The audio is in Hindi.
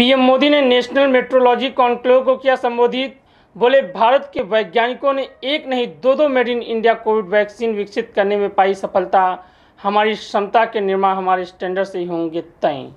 पीएम मोदी ने नेशनल मेट्रोलॉजी कॉन्क्लेव को किया संबोधित बोले भारत के वैज्ञानिकों ने एक नहीं दो दो made in India covid vaccine विकसित करने में पाई सफलता हमारी क्षमता के निर्माण हमारे स्टैंडर्ड से ही होंगे तय